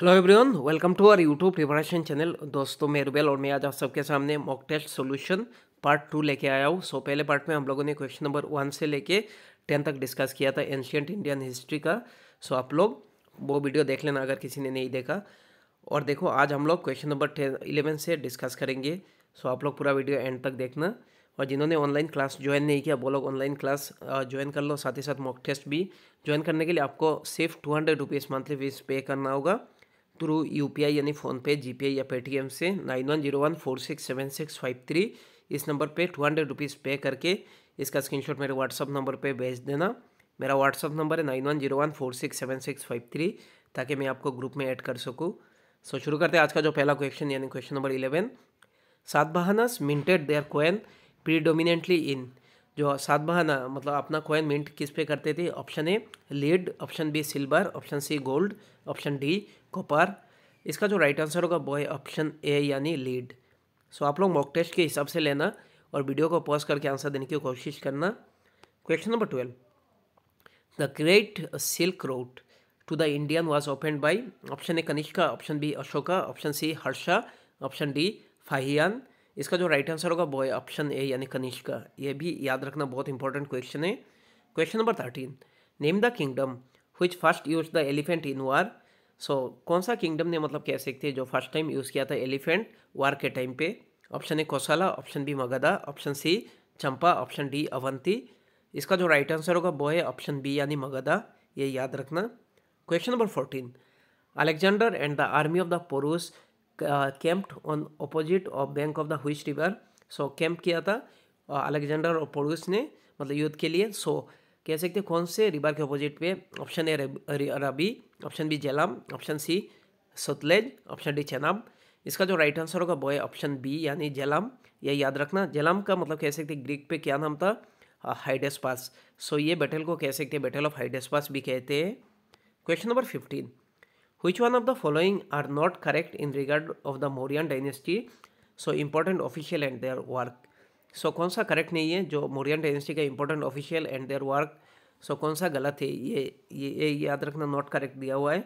Hello everyone welcome to our YouTube preparation channel दोस्तों मैं रुबेल और मैं आज आप सबके सामने mock test solution part two लेके आया हूँ सो पहले पार्ट में हम लोगों ने क्वेश्चन नंबर वन से लेके टेन तक डिस्कस किया था एंशियंट इंडियन हिस्ट्री का सो आप लोग वो वीडियो देख लेना अगर किसी ने नहीं देखा और देखो आज हम लोग क्वेश्चन नंबर टेन इलेवन से डिस्कस करेंगे सो आप लोग पूरा वीडियो एंड तक देखना और जिन्होंने ऑनलाइन क्लास ज्वाइन नहीं किया वो लोग ऑनलाइन क्लास ज्वाइन कर लो साथ ही साथ मॉक टेस्ट भी ज्वाइन करने के लिए आपको सिर्फ two hundred rupees monthly fees pay करना होगा थ्रू यू पी आई यानी फ़ोनपे जी पी आई या पेटीएम से nine one zero one four six seven six five three इस नंबर पे टू हंड्रेड रुपीज़ पे करके इसका स्क्रीनशॉट मेरे व्हाट्सअप नंबर पे भेज देना मेरा व्हाट्सअप नंबर है nine one zero one four six seven six five three ताकि मैं आपको ग्रुप में ऐड कर सकूँ सो so, शुरू करते हैं आज का जो पहला क्वेश्चन यानी क्वेश्चन नंबर इलेवन सात बहानस minted their coin predominantly in जो सात मतलब अपना कॉइन मिंट किस पे करते थे option A lead option B silver option C gold option D copper इसका जो राइट आंसर होगा वो है ऑप्शन ए यानी लीड सो आप लोग मॉक टेस्ट के हिसाब से लेना और वीडियो को पॉज करके आंसर देने की कोशिश करना question number twelve the great silk road to the Indian was open by option A Kanishka option B Ashoka option C Harsha option D Fahien इसका जो राइट आंसर होगा बॉय ऑप्शन ए यानी कनिष्का ये भी याद रखना बहुत इंपॉर्टेंट क्वेश्चन है question number thirteen name the kingdom which first use the elephant in war so कौन सा किंगडम ने मतलब कह सकते हैं जो फर्स्ट टाइम यूज़ किया था एलिफेंट वार के टाइम पे option A Kosala option B Magadha option C Champa option D Avanti इसका जो राइट आंसर होगा वो है ऑप्शन बी यानी मगधा ये याद रखना question number fourteen Alexander and the army of the Porus camped on opposite of bank of the हुइस रिवर सो कैंप किया था अलेक्जेंडर और पोडूस ने मतलब युद्ध के लिए सो कह सकते कौन से रिवर के अपोजिट पे option A Ravi option B Jhelum option C Sutlej option D Chenab इसका जो राइट आंसर होगा वो है ऑप्शन बी यानी जेलम ये याद रखना जेलम का मतलब कह सकते ग्रीक पे क्या नाम था हाइडेस पास सो ये बैटल को कह सकते हैं बैटल ऑफ हाइडेस पास भी कहते हैं question number fifteen Which one of the following are not correct in regard of the Mauryan dynasty so important official and their work so कौन सा करेक्ट नहीं है जो मौर्यन डायनेस्टी का important official and their work so कौन सा गलत है ये ये ये याद रखना नॉट करेक्ट दिया हुआ है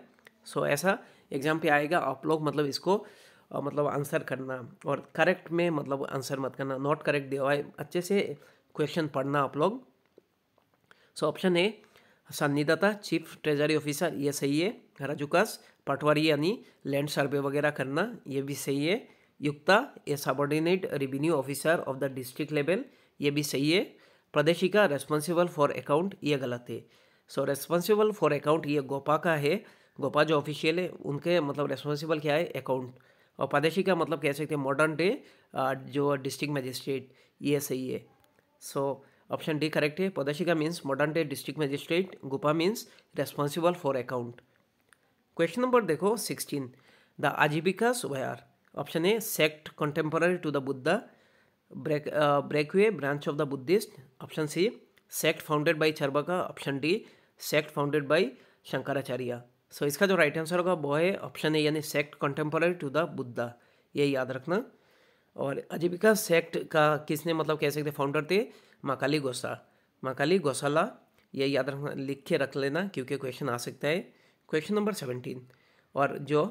सो so, ऐसा एग्जाम पे आएगा आप लोग मतलब इसको आ, मतलब आंसर करना और करेक्ट में मतलब आंसर मत करना नॉट करेक्ट दिया हुआ है अच्छे से क्वेश्चन पढ़ना आप लोग so option A Sannidhata chief treasury officer ये सही है राजूकाश पटवारी यानी लैंड सर्वे वगैरह करना ये भी सही है युक्ता ये subordinate revenue officer of the district level ये भी सही है प्रदेशिका रेस्पॉन्सिबल फॉर अकाउंट ये गलत है सो रेस्पॉन्सिबल फॉर अकाउंट ये गोपा का है गोपा जो ऑफिशियल है उनके मतलब रेस्पॉन्सिबल क्या है अकाउंट और प्रादेशिका मतलब कह सकते हैं मॉडर्न डे जो डिस्ट्रिक्ट मजिस्ट्रेट ये सही है so so, option D correct है Pradeshika means modern day district magistrate Gopa means responsible for account question number देखो सिक्सटीन द आजीविका सुबहार option A sect contemporary to the Buddha break breakaway branch of the Buddhist option C sect founded by Charvaka option D sect founded by Shankaracharya so इसका जो right answer होगा वो है option A यानी sect contemporary to the Buddha ये याद रखना और आजीविका सेक्ट का किसने मतलब कह सकते फाउंडर थे मकाली गोसा मकाली गौशाला ये याद रख लिख के रख लेना क्योंकि क्वेश्चन आ सकता है क्वेश्चन नंबर सेवनटीन और जो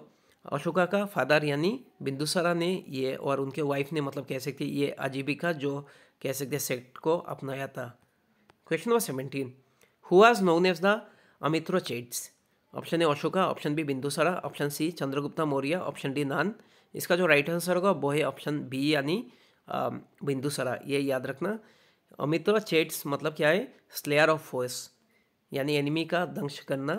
अशोका का फादर यानी बिंदुसरा ने ये और उनके वाइफ ने मतलब कह सकते ये आजीविका जो कह सकते सेक्ट को अपनाया था question number seventeen who was known as the Amitrochates option A Ashoka option B Bindusara option C Chandragupta Maurya option D none इसका जो राइट आंसर होगा वो है ऑप्शन बी यानी बिंदुसरा ये याद रखना और मित्र चेट्स मतलब क्या है स्लेयर ऑफ फोर्स यानी एनिमी का दंश करना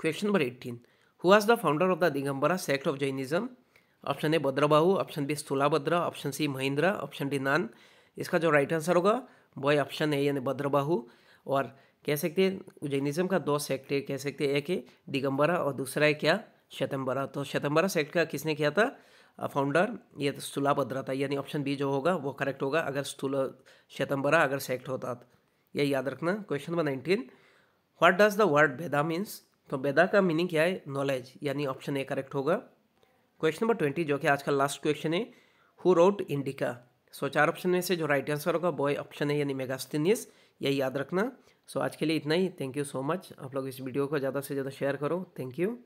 question number eighteen who was the founder of the Digambara sect of Jainism option A Bhadrabahu option B Sthulabhadra option C Mahindra option D none इसका जो राइट आंसर होगा वो है ऑप्शन ए यानी भद्रबाहू और कह सकते हैं जैनिज्म का दो सेक्ट है कह सकते हैं एक है दिगंबरा और दूसरा है क्या शतम्बरा तो शतम्बरा सेक्ट का किसने किया था फाउंडर ये तो स्थूलाभद्रा था यानी ऑप्शन बी जो होगा वो करेक्ट होगा अगर स्थूल शतम्बरा अगर सेक्ट होता तो। ये याद रखना question number nineteen what does the word बेदा मीन्स तो बेदा का मीनिंग क्या है नॉलेज यानी ऑप्शन ए करेक्ट होगा क्वेश्चन नंबर ट्वेंटी जो कि आज का लास्ट क्वेश्चन है हु रोट इंडिका सो चार ऑप्शन में से जो राइट आंसर होगा बॉय ऑप्शन है यानी मेगास्तिनियस यही याद रखना सो so, आज के लिए इतना ही थैंक यू सो मच आप लोग इस वीडियो को ज़्यादा से ज़्यादा शेयर करो थैंक यू